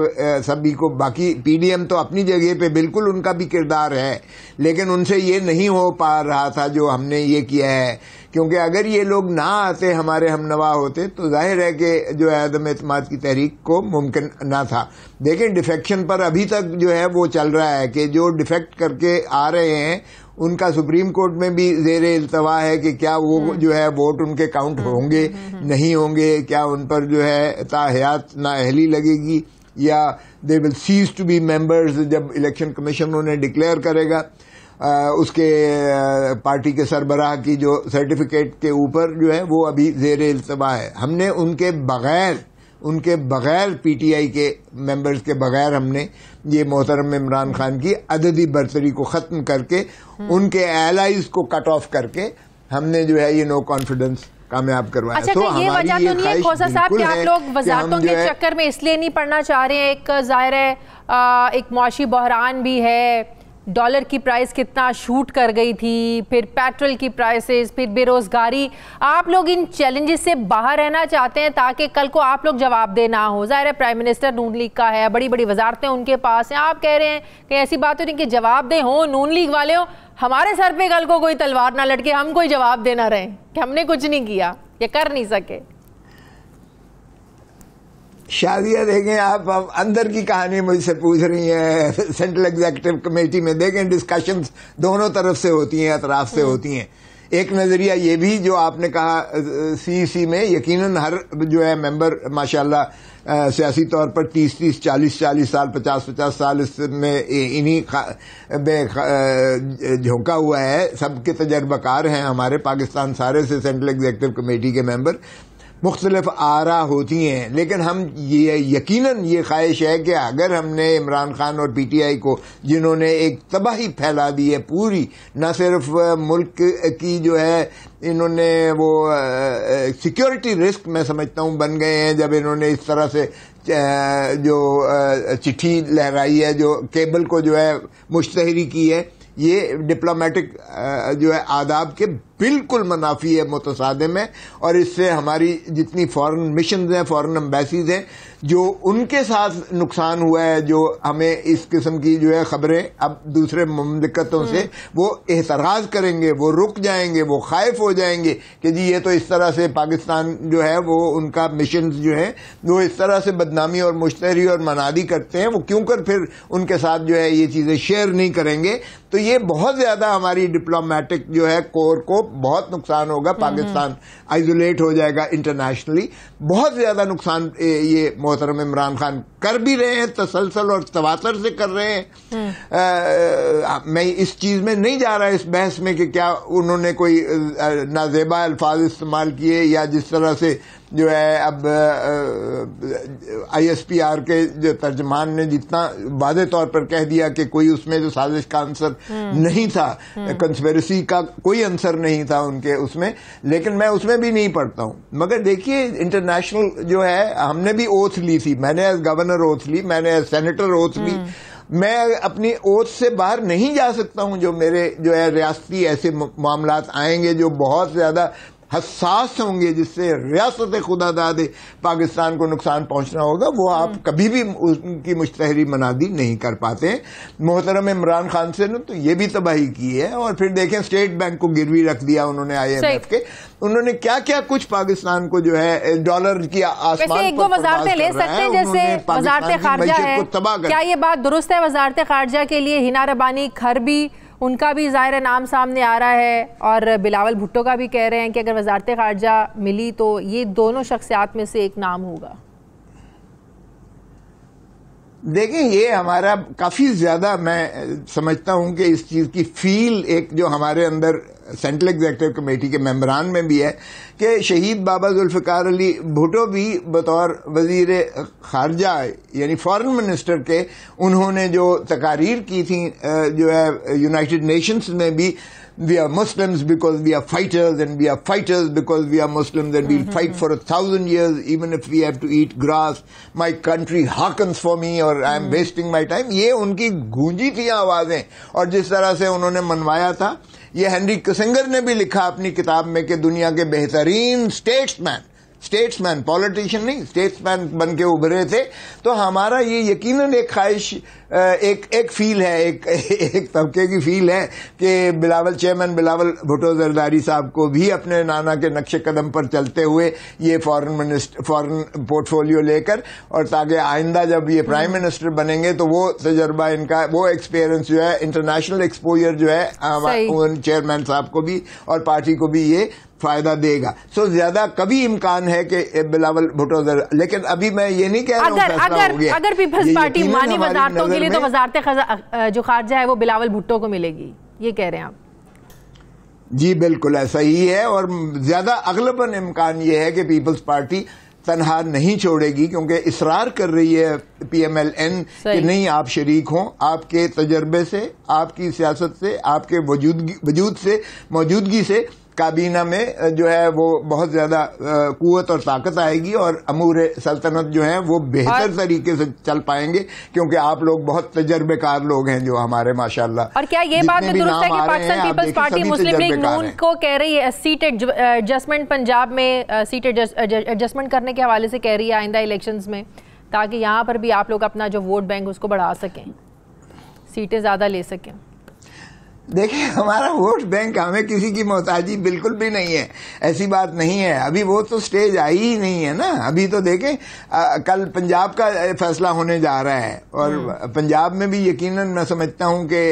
सभी को बाकी पीडीएम तो अपनी जगह पे बिल्कुल उनका भी किरदार है लेकिन उनसे ये नहीं हो पा रहा था जो हमने ये किया है क्योंकि अगर ये लोग ना आते हमारे हम नवा होते तो जाहिर है कि जो है आदम एतम की तहरीक को मुमकिन ना था देखें डिफेक्शन पर अभी तक जो है वो चल रहा है कि जो डिफेक्ट करके आ रहे हैं उनका सुप्रीम कोर्ट में भी जेर अल्तवा है कि क्या वो हम्म। जो है वोट उनके काउंट हम्म, होंगे हम्म, नहीं होंगे क्या उन पर जो है ताहयात नाअहली लगेगी या they will cease to be members जब इलेक्शन कमीशन उन्हें डिक्लेयर करेगा आ, उसके आ, पार्टी के सरबराह की जो सर्टिफिकेट के ऊपर जो है वो अभी जेर अल्तवा है हमने उनके बगैर उनके बगैर पीटीआई के मेंबर्स के बगैर हमने ये मोहतरम इमरान खान की अददी बर्तरी को ख़त्म करके हम्म। उनके एलाइज को कट ऑफ करके हमने जो है ये नो कॉन्फिडेंस कामयाब करवाया अच्छा, तो, तो ये वजह तो नहीं है कौसा साहब कि आप लोग वजारतों के चक्कर में इसलिए नहीं पढ़ना चाह रहे हैं एक जाहिर है एक मुआशी बहरान भी है डॉलर की प्राइस कितना शूट कर गई थी फिर पेट्रोल की प्राइसेस फिर बेरोज़गारी आप लोग इन चैलेंजेस से बाहर रहना चाहते हैं ताकि कल को आप लोग जवाब देना हो ज़ाहिर है प्राइम मिनिस्टर नून लीग का है बड़ी बड़ी वजारतें उनके पास हैं आप कह रहे हैं कि ऐसी बात हो नहीं कि जवाब दे हों नून लीग वाले हों हमारे सर पर कल को कोई तलवार ना लटके हम कोई जवाब देना रहें कि हमने कुछ नहीं किया या कर नहीं सके शादियां देखें आप अब अंदर की कहानी मुझसे पूछ रही हैं सेंट्रल एग्जीक्यूटिव कमेटी में देखें डिस्कशन दोनों तरफ से होती हैं अतराफ से हम्म। होती हैं एक नज़रिया ये भी जो आपने कहा सी सी e में यकीनन हर जो है मेंबर माशाल्लाह सियासी तौर पर तीस तीस चालीस चालीस साल पचास पचास साल इसमें इन्हीं में झोंका हुआ है सबके तजर्बाकार हैं हमारे पाकिस्तान सारे से सेंट्रल एग्जीक्यूटिव कमेटी के मेंबर मुख्तलफ आरा होती हैं लेकिन हम ये यकीनन ये ख्वाहिश है कि अगर हमने इमरान खान और पी टी आई को जिन्होंने एक तबाही फैला दी है पूरी न सिर्फ मुल्क की जो है इन्होंने वो सिक्योरिटी रिस्क मैं समझता हूँ बन गए हैं जब इन्होंने इस तरह से जो चिट्ठी लहराई है जो केबल को जो है मुश्तहरी की है ये डिप्लोमेटिक uh, जो है आदाब के बिल्कुल मुनाफी है मुतसादे में और इससे हमारी जितनी फॉरेन मिशन हैं फॉरेन एम्बेसीज हैं जो उनके साथ नुकसान हुआ है जो हमें इस किस्म की जो है खबरें अब दूसरे ममलिकतों से हम्म। वो एतराज़ करेंगे वो रुक जाएंगे वो खाइफ हो जाएंगे कि जी ये तो इस तरह से पाकिस्तान जो है वो उनका मिशन जो है वो इस तरह से बदनामी और मुश्तरी और मनादी करते हैं वो क्यों कर फिर उनके साथ जो है ये चीज़ें शेयर नहीं करेंगे तो ये बहुत ज़्यादा हमारी डिप्लोमेटिक जो है कोर को बहुत नुकसान होगा हम्म, हम्म। पाकिस्तान आइसोलेट हो जाएगा इंटरनेशनली बहुत ज़्यादा नुकसान ये मोहतरम इमरान खान कर भी रहे हैं तसलसल और तवातर से कर रहे हैं हाँ। आ, मैं इस चीज़ में नहीं जा रहा इस बहस में कि क्या उन्होंने कोई नाजेबा अल्फाज इस्तेमाल किए या जिस तरह से जो है अब आईएसपीआर के जो तर्जमान ने जितना वादे तौर पर कह दिया कि कोई उसमें जो साजिश का आंसर हम्म। नहीं था कंस्पेरेसी हम्म। का कोई आंसर नहीं था उनके उसमें लेकिन मैं उसमें भी नहीं पढ़ता हूँ मगर देखिए इंटरनेशनल जो है हमने भी ओथ ली थी मैंने एज गवर्नर ओथ ली मैंने एज सेनेटर ओथ ली हम्म। मैं अपनी ओर से बाहर नहीं जा सकता हूं जो मेरे जो है रियासती ऐसे मामला आएंगे जो बहुत ज़्यादा हसास होंगे जिससे रियासत खुदा दादे पाकिस्तान को नुकसान पहुंचना होगा वो आप हम्म। कभी भी उनकी मुश्तहरी मनादी नहीं कर पाते मोहतरम इमरान खान से ना तो ये भी तबाही की है और फिर देखें स्टेट बैंक को गिरवी रख दिया उन्होंने आई के उन्होंने क्या क्या कुछ पाकिस्तान को जो है डॉलर की आसमान एक तबाह वजारतें क्या ये बात दुरुस्त है वजारत खारजा के लिए हिना रबानी खरबी उनका भी ज़ाहिर नाम सामने आ रहा है और बिलावल भुट्टो का भी कह रहे हैं कि अगर वजारत खारजा मिली तो ये दोनों शख्सियात में से एक नाम होगा देखें ये हमारा काफ़ी ज़्यादा मैं समझता हूँ कि इस चीज़ की फील एक जो हमारे अंदर सेंट्रल एग्जीक्यूटिव कमेटी के मेम्बरान में भी है कि शहीद बाबा जुल्फ़िकार अली भुटो भी बतौर वजीर खारजा यानी फॉरेन मिनिस्टर के उन्होंने जो तकारीर की थी जो है यूनाइटेड नेशंस में भी we are Muslims because we are fighters and we are fighters because we are Muslim and we'll fight for a thousand years even if we have to eat grass my country हाकन्स for me और I am wasting my time ये उनकी गूंजी थी आवाजें और जिस तरह से उन्होंने मनवाया था ये हेनरी किसिंगर ने भी लिखा अपनी किताब में कि दुनिया के बेहतरीन स्टेट्समैन स्टेट्समैन पॉलिटिशियन नहीं स्टेट्समैन बन के उभरे थे तो हमारा ये यकीन एक ख्वाहिश एक एक फील है एक एक तबके की फील है कि बिलावल चेयरमैन बिलावल भुटो जरदारी साहब को भी अपने नाना के नक्शे कदम पर चलते हुए ये फॉरेन मिनिस्टर फॉरेन पोर्टफोलियो लेकर और ताकि आइंदा जब ये प्राइम हम्म। मिनिस्टर बनेंगे तो वो तजर्बा इनका वो एक्सपीरियंस जो है इंटरनेशनल एक्सपोजर जो है चेयरमैन साहब को भी और पार्टी को भी ये फायदा देगा सो ज्यादा कभी इम्कान है कि बिलावल भुटो लेकिन अभी मैं ये नहीं कह रहा हूँ अगर अगर पीपल्स पार्टी मानी वजारतों के लिए तो वजारत जो खारजा है वो बिलावल भुट्टो को मिलेगी ये कह रहे हैं आप जी बिल्कुल ऐसा ही है और ज्यादा अगलपन इम्कान ये है कि पीपल्स पार्टी तनहा नहीं छोड़ेगी क्योंकि इसरार कर रही है पीएमएलएन कि नहीं आप शरीक हों आपके तजर्बे से आपकी सियासत से आपके वजूद वजूद से मौजूदगी से काबीना में जो है वो बहुत ज्यादा कुत और ताकत आएगी और अमूर सल्तनत जो है वो बेहतर तरीके से चल पाएंगे क्योंकि आप लोग बहुत तजर्बेकार लोग हैं जो हमारे माशाल्लाह और क्या ये बात भी दुरुस्त है कि पाकिस्तान पीपल्स पार्टी मुस्लिम लीग नून को कह रही है सीट एडजस्टमेंट पंजाब में सीट एडजस्टमेंट करने के हवाले से कह रही है आइंदा इलेक्शन में ताकि यहाँ पर भी आप लोग अपना जो वोट बैंक उसको बढ़ा सकें सीटें ज़्यादा ले सकें देखिए हमारा वोट बैंक हमें किसी की मोहताजी बिल्कुल भी नहीं है ऐसी बात नहीं है अभी वो तो स्टेज आई ही नहीं है ना अभी तो देखें आ, कल पंजाब का फैसला होने जा रहा है और हम्म। पंजाब में भी यकीनन मैं समझता हूं कि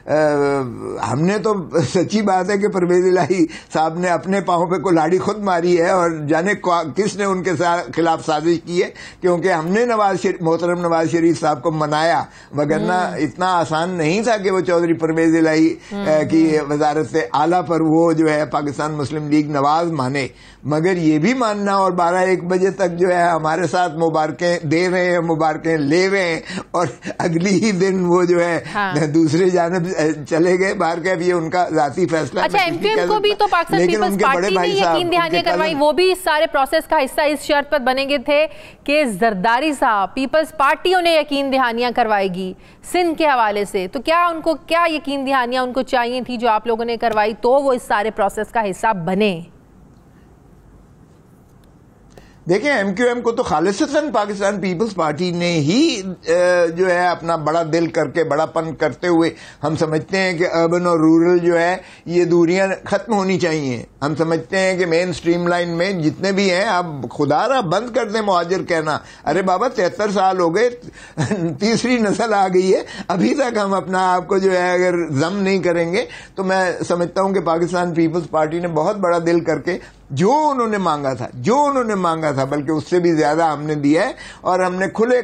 आ, हमने तो सच्ची बात है कि परवेज इलाही साहब ने अपने पाँव पे कुल्हाड़ी खुद मारी है और जाने किसने उनके साथ खिलाफ साजिश की है क्योंकि हमने नवाज शरीफ मोहतरम नवाज शरीफ साहब को मनाया वगरना हम्म। इतना आसान नहीं था कि वो चौधरी परवेज इलाही हम्म, की हम्म। वजारत से आला पर वो जो है पाकिस्तान मुस्लिम लीग नवाज माने मगर ये भी मानना और बारह एक बजे तक जो है हमारे साथ मुबारकें दे रहे हैं मुबारकें ले रहे हैं और अगली ही दिन वो जो है हाँ। दूसरे जानब चले गए बाहर गए ये उनका जाती फैसला अच्छा एमपीएम को भी तो पाकिस्तान पीपल्स पार्टी ने यकीन दहानियां करवाई वो भी इस सारे प्रोसेस का हिस्सा इस शर्त पर बनेंगे थे कि जरदारी साहब पीपल्स पार्टी उन्हें यकीन दहानियां करवाएगी सिंध के हवाले से तो क्या उनको क्या यकीन दहानियां उनको चाहिए थी जो आप लोगों ने करवाई तो वो इस सारे प्रोसेस का हिस्सा बने देखें एम क्यू एम को तो खालिस्तान तो पाकिस्तान पीपल्स पार्टी ने ही जो है अपना बड़ा दिल करके बड़ापन करते हुए हम समझते हैं कि अर्बन और रूरल जो है ये दूरियां खत्म होनी चाहिए हम समझते हैं कि मेन स्ट्रीम लाइन में जितने भी हैं आप खुदा रहा बंद कर दें मुहाजिर कहना अरे बाबा तिहत्तर साल हो गए तीसरी नस्ल आ गई है अभी तक हम अपना आपको जो है अगर जम नहीं करेंगे तो मैं समझता हूं कि पाकिस्तान पीपल्स पार्टी ने बहुत बड़ा दिल करके जो उन्होंने मांगा था जो उन्होंने मांगा था बल्कि उससे भी ज्यादा हमने दिया है और हमने खुले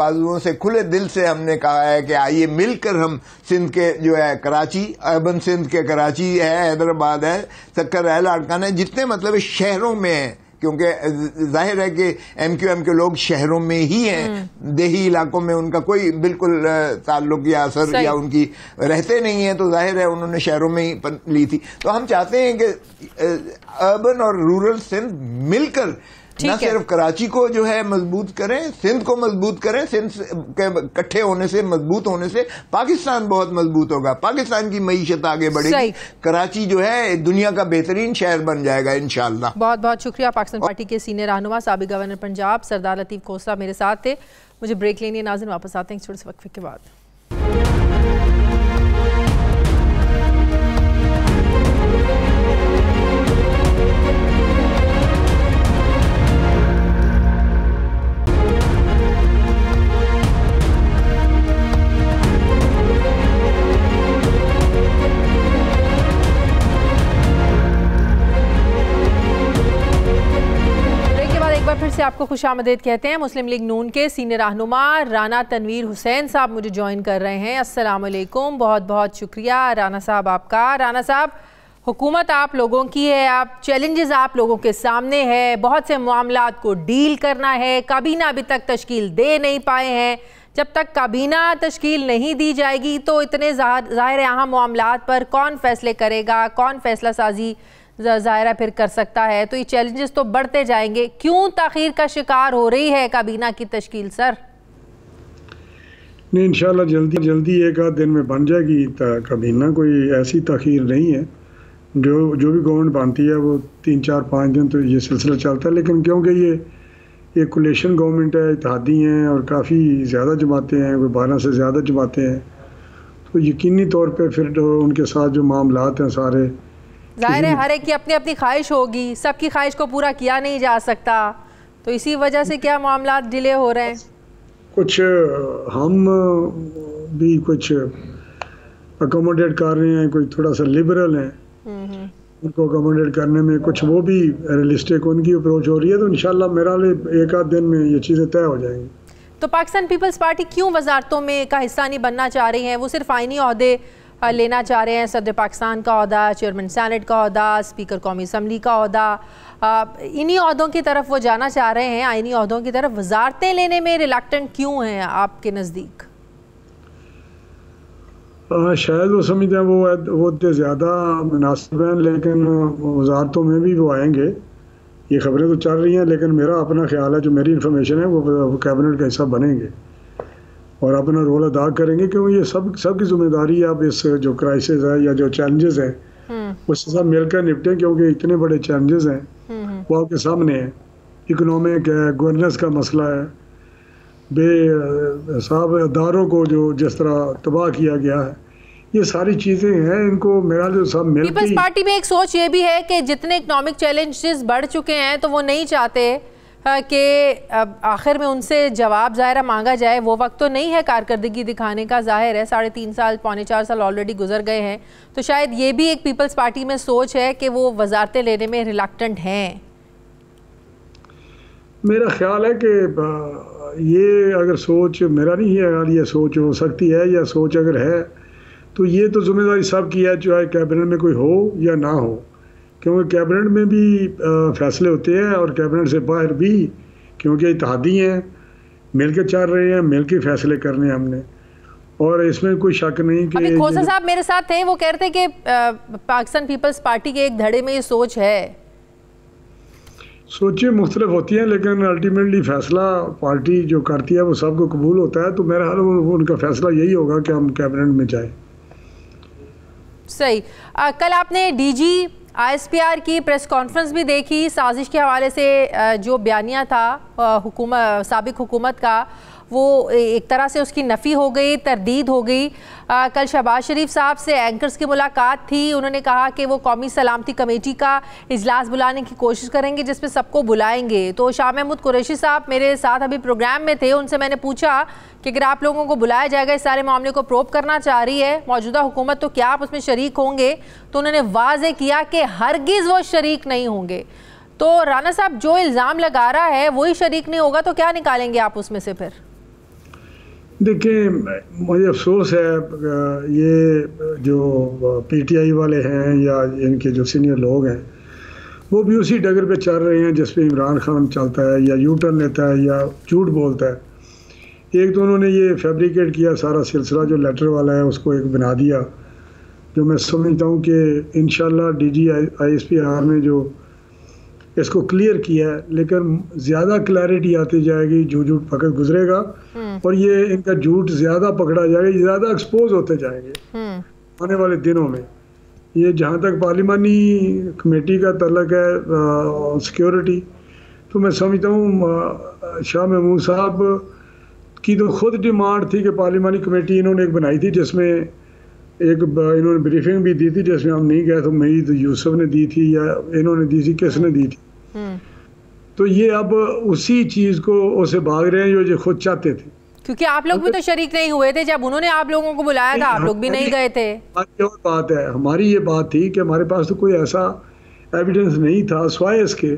बाजुओं से खुले दिल से हमने कहा है कि आइए मिलकर हम सिंध के जो है कराची अर्बन सिंध के कराची है हैदराबाद है सक्कर है लाड़कान है जितने मतलब शहरों में है क्योंकि जाहिर है कि एम क्यू एम के लोग शहरों में ही हैं हम्म। देही इलाकों में उनका कोई बिल्कुल ताल्लुक या असर या उनकी रहते नहीं है तो जाहिर है उन्होंने शहरों में ही ली थी तो हम चाहते हैं कि अर्बन और रूरल सिंध मिलकर न सिर्फ कराची को जो है मजबूत करें सिंध को मजबूत करें सिंध के इकट्ठे होने से मजबूत होने से पाकिस्तान बहुत मजबूत होगा पाकिस्तान की मीशत आगे बढ़ेगी कराची जो है दुनिया का बेहतरीन शहर बन जाएगा इनशाला बहुत बहुत शुक्रिया पाकिस्तान पार्टी के सीनियर रहनुमा सबक गवर्नर पंजाब सरदार लतीफ कोसला मेरे साथ थे मुझे ब्रेक लेनी है नाजिन वापस आते हैं छोटे से वक्फे के बाद से आपको खुश आमदेद कहते हैं मुस्लिम लीग नून के सीनियर रहनुमा राना तनवीर हुसैन साहब मुझे ज्वाइन कर रहे हैं असलकुम बहुत बहुत शुक्रिया राना साहब आपका राना साहब हुकूमत आप लोगों की है आप चैलेंजेस आप लोगों के सामने है बहुत से मामला को डील करना है काबीना अभी तक तश्कील दे नहीं पाए हैं जब तक काबीना तश्कील नहीं दी जाएगी तो इतने जाहिर अहम मामला पर कौन फैसले करेगा कौन फैसला साजी जायरा फिर कर सकता है तो ये चैलेंजेस तो बढ़ते जाएंगे क्यों तखीर का शिकार हो रही है काबीना की तश्कील सर नहीं इंशाल्लाह जल्दी जल्दी एक आध दिन में बन जाएगी काबीना कोई ऐसी तखीर नहीं है जो जो भी गवर्नमेंट बनती है वो तीन चार पाँच दिन तो ये सिलसिला चलता है लेकिन क्योंकि ये ये कुलेशन गवर्नमेंट है इतिहादी हैं और काफ़ी ज़्यादा जमातें हैं कोई बारह से ज़्यादा जमाते हैं तो यकीनी तौर पर फिर तो उनके साथ जो मामला हैं सारे जाहिर है हर एक की अपनी अपनी ख्वाहिश होगी सबकी ख्वाहिश को पूरा किया नहीं जा सकता तो इसी वजह से क्या मामला डिले हो रहे हैं कुछ हम भी कुछ अकोमोडेट कर रहे हैं कोई थोड़ा सा लिबरल हैं हम्म, हम्म। उनको अकोमोडेट करने में कुछ वो भी रियलिस्टिक उनकी अप्रोच हो रही है तो इन मेरा लिए एक आध दिन में ये चीज़ें तय हो जाएंगी तो पाकिस्तान पीपल्स पार्टी क्यों वजारतों में का हिस्सा नहीं बनना चाह रही है वो सिर्फ आइनी अहदे लेना चाह रहे हैं सदर पाकिस्तान का अहदा चेयरमैन सैनट का अहदा स्पीकर कौमी असम्बली का अहदा इन्हीं अहदों की तरफ वो जाना चाह रहे हैं आइनी अहदों की तरफ वजारतें लेने में रिलेक्टेंट क्यों हैं आपके नज़दीक शायद वो समझते हैं वो वो इतने ज़्यादा मुनासिब हैं लेकिन वजारतों में भी वो आएंगे ये खबरें तो चल रही हैं लेकिन मेरा अपना ख्याल है जो मेरी इन्फॉर्मेशन है वो कैबिनेट का हिस्सा बनेंगे और अपना रोल अदा करेंगे क्योंकि ये सब सबकी जिम्मेदारी है अब इस जो क्राइसिस है या जो चैलेंजेस हैं हम्म। उससे सब मिलकर निपटें क्योंकि इतने बड़े चैलेंजेस हैं हम्म, हम्म। वो आपके सामने हैं इकोनॉमिक है गवर्नेंस का मसला है बे साहब अदारों को जो जिस तरह तबाह किया गया है ये सारी चीज़ें हैं इनको मेरा जो सब मिल पीपल्स पार्टी में एक सोच ये भी है कि जितने इकोनॉमिक चैलेंजेस बढ़ चुके हैं तो वो नहीं चाहते हाँ, कि आखिर में उनसे जवाब ज़ाहिर मांगा जाए वो वक्त तो नहीं है कारकर्दगी दिखाने का जाहिर है साढ़े तीन साल पौने चार साल ऑलरेडी गुजर गए हैं तो शायद ये भी एक पीपल्स पार्टी में सोच है कि वो वजारतें लेने में रिलक्टेंट हैं मेरा ख्याल है कि ये अगर सोच मेरा नहीं है अगर ये सोच हो सकती है या सोच अगर है तो ये तो जिम्मेदारी सब की है चाहे कैबिनेट में कोई हो या ना हो क्योंकि कैबिनेट में भी फैसले होते हैं और कैबिनेट से बाहर भी क्योंकि इतिहादी हैं मिल के चल रहे हैं मिल के फैसले करने हैं हमने और इसमें कोई शक नहीं कि खोसा साहब मेरे साथ थे वो कह रहे थे कि पाकिस्तान पीपल्स पार्टी के एक धड़े में ये सोच है सोचें मुख्तलिफ होती हैं लेकिन अल्टीमेटली फैसला पार्टी जो करती है वो सबको कबूल होता है तो मेरा हाल में उनका फैसला यही होगा कि हम कैबिनेट में जाए सही आ, कल आपने डीजी आईएसपीआर की प्रेस कॉन्फ्रेंस भी देखी साजिश के हवाले से जो बयानिया था हुकूमत सबक हुकूमत का वो एक तरह से उसकी नफ़ी हो गई तरदीद हो गई आ, कल शहबाज शरीफ साहब से एंकर्स की मुलाकात थी उन्होंने कहा कि वो कौमी सलामती कमेटी का इजलास बुलाने की कोशिश करेंगे जिसमें सबको बुलाएंगे तो शाह महमूद कुरैशी साहब मेरे साथ अभी प्रोग्राम में थे उनसे मैंने पूछा कि अगर आप लोगों को बुलाया जाएगा इस सारे मामले को प्रोप करना चाह रही है मौजूदा हुकूमत तो क्या आप उसमें शरीक होंगे तो उन्होंने वाज किया कि हरगिज़ वो शरीक नहीं होंगे तो राना साहब जो इल्ज़ाम लगा रहा है वही शरीक नहीं होगा तो क्या निकालेंगे आप उसमें से फिर देखिए मुझे अफसोस है ये जो पीटीआई वाले हैं या इनके जो सीनियर लोग हैं वो भी उसी डगर पे चल रहे हैं जिस पे इमरान खान चलता है या यू टर्न लेता है या झूठ बोलता है एक तो उन्होंने ये फैब्रिकेट किया सारा सिलसिला जो लेटर वाला है उसको एक बना दिया जो मैं समझता हूँ कि इन D G I S P R में जो इसको क्लियर किया है लेकिन ज़्यादा क्लैरिटी आती जाएगी जो झूठ पकड़ गुजरेगा हम्म। और ये इनका झूठ ज़्यादा पकड़ा जाएगा ज़्यादा एक्सपोज होते जाएंगे हम्म। आने वाले दिनों में ये जहाँ तक पार्लिमानी कमेटी का तलक है सिक्योरिटी तो मैं समझता हूँ शाह महमूद साहब की तो खुद डिमांड थी कि पार्लिमानी कमेटी इन्होंने एक बनाई थी जिसमें एक इन्होंने ब्रीफिंग भी दी थी जिसमें हम नहीं गए तो मई तो यूसुफ ने दी थी या इन्होंने दी थी किसने दी थी हम्म। तो ये अब उसी चीज़ को उसे भाग रहे हैं जो जो खुद चाहते थे क्योंकि आप लोग भी तो शरीक नहीं हुए थे जब उन्होंने आप लोगों को बुलाया था आप लोग भी नहीं गए थे और बात है हमारी ये बात थी कि हमारे पास तो कोई ऐसा एविडेंस नहीं था स्वाय इसके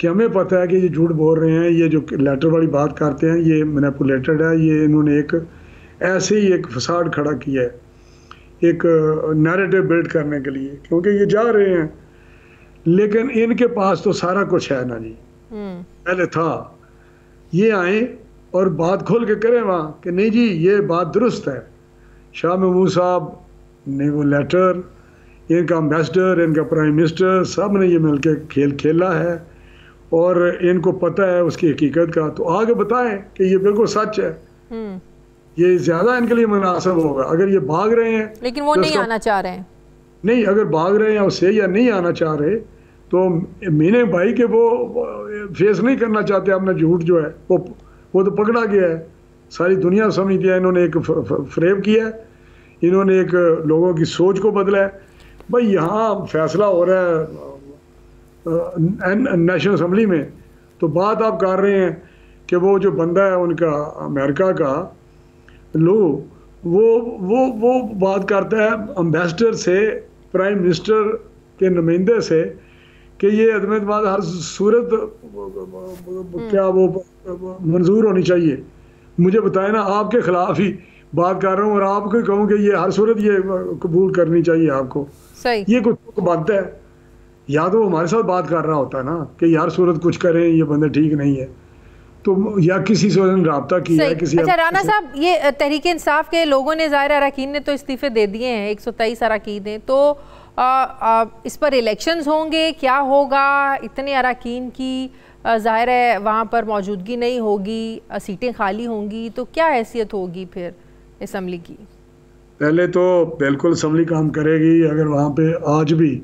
कि हमें पता है कि ये झूठ बोल रहे हैं ये जो लेटर वाली बात करते हैं ये मैनिपुलेटेड है ये इन्होंने एक ऐसे ही एक फसाड खड़ा किया है एक नैरेटिव बिल्ड करने के लिए क्योंकि ये जा रहे हैं लेकिन इनके पास तो सारा कुछ है ना जी हम्म। पहले था ये आए और बात खोल के करें वहाँ कि नहीं जी ये बात दुरुस्त है शाह महमूद साहब ने वो लेटर इनका अम्बेसडर इनका प्राइम मिनिस्टर सब ने ये मिलके खेल खेला है और इनको पता है उसकी हकीकत का तो आगे बताएं कि ये बिल्कुल सच है हम्म। ये ज्यादा इनके लिए मुनासिब होगा अगर ये भाग रहे हैं लेकिन वो तो नहीं आना चाह रहे हैं नहीं अगर भाग रहे हैं उससे या नहीं आना चाह रहे तो मीने भाई के वो फेस नहीं करना चाहते अपना झूठ जो है वो वो तो पकड़ा गया है सारी दुनिया समझ गया इन्होंने एक फ्रेम किया है इन्होंने एक लोगों की सोच को बदला है भाई यहाँ फैसला हो रहा है नेशनल असम्बली में तो बात आप कर रहे हैं कि वो जो बंदा है उनका अमेरिका का लो वो वो वो बात करता है अम्बेसडर से प्राइम मिनिस्टर के नुमाइंदे से कि ये अदम बाद हर सूरत क्या वो मंजूर होनी चाहिए मुझे बताए ना आपके ख़िलाफ़ ही बात कर रहा हूँ और आपको कहूँ कि ये हर सूरत ये कबूल करनी चाहिए आपको सही। ये कुछ तो बनता है या तो वो हमारे साथ बात कर रहा होता है ना कि यार सूरत कुछ करें ये बंदे ठीक नहीं है तो या किसी से उन्होंने रहा किया किसी अच्छा राना साहब ये तहरीक इंसाफ के लोगों ने ज़ाहिर अरकान ने तो इस्तीफ़े दे दिए हैं एक सौ तेईस अरकान ने तो आ, आ, इस पर इलेक्शंस होंगे क्या होगा इतने अरकान की ज़ाहिर है वहाँ पर मौजूदगी नहीं होगी सीटें खाली होंगी तो क्या हैसियत होगी फिर इसम्बली की पहले तो बिल्कुल असम्बली काम करेगी अगर वहाँ पे आज भी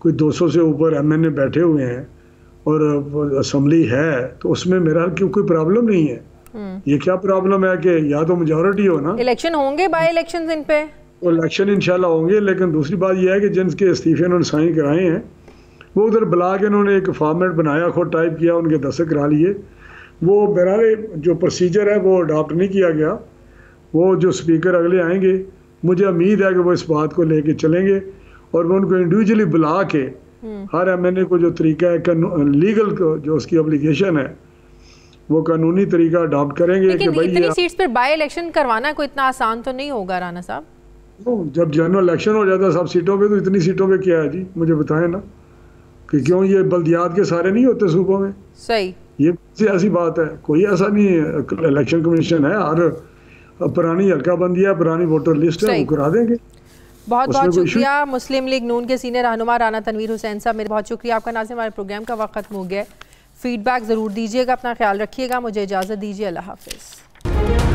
कोई 200 से ऊपर एमएनए बैठे हुए हैं और असम्बली है तो उसमें मेरा क्यों कोई प्रॉब्लम नहीं है हम्म। ये क्या प्रॉब्लम है कि या तो मेजोरिटी हो ना इलेक्शन होंगे बाय इलेक्शन इन पे इलेक्शन इंशाल्लाह होंगे लेकिन दूसरी बात यह है कि जिनके इस्तीफे उन्होंने साइन कराए हैं वो उधर बुला के उन्होंने एक फॉर्मेट बनाया खुद टाइप किया उनके दस्तक करा लिए वो बहरहाल जो प्रोसीजर है वो अडॉप्ट नहीं किया गया वो जो स्पीकर अगले आएंगे मुझे उम्मीद है कि वो इस बात को लेके चलेंगे और वो उनको इंडिविजुअली बुला के हर एमएनए को जो तरीका है लीगल जो उसकी अप्लीकेशन है वो कानूनी तरीका अडॉप्ट करेंगे कि भाई इतनी सीट्स पर बाय इलेक्शन करवाना कोई इतना आसान तो नहीं होगा राणा साहब जब जनरल इलेक्शन हो जाता है सब सीटों पे तो इतनी सीटों पे क्या है जी मुझे बताएं ना कि क्यों ये बल्दियात के सारे नहीं होते सूबों में सही ये ऐसी बात है कोई ऐसा नहीं इलेक्शन कमीशन है हर पुरानी हल्का बंदी है पुरानी वोटर लिस्ट है वो करा देंगे बहुत बहुत शुक्रिया मुस्लिम लीग नून के सीनियर रहनुमा राना तनवीर हुसैन साहब मेरे बहुत शुक्रिया आपका नाजिम हमारे प्रोग्राम का वक्त हो गया फीडबैक ज़रूर दीजिएगा अपना ख्याल रखिएगा मुझे इजाज़त दीजिए अल्लाह हाफिज़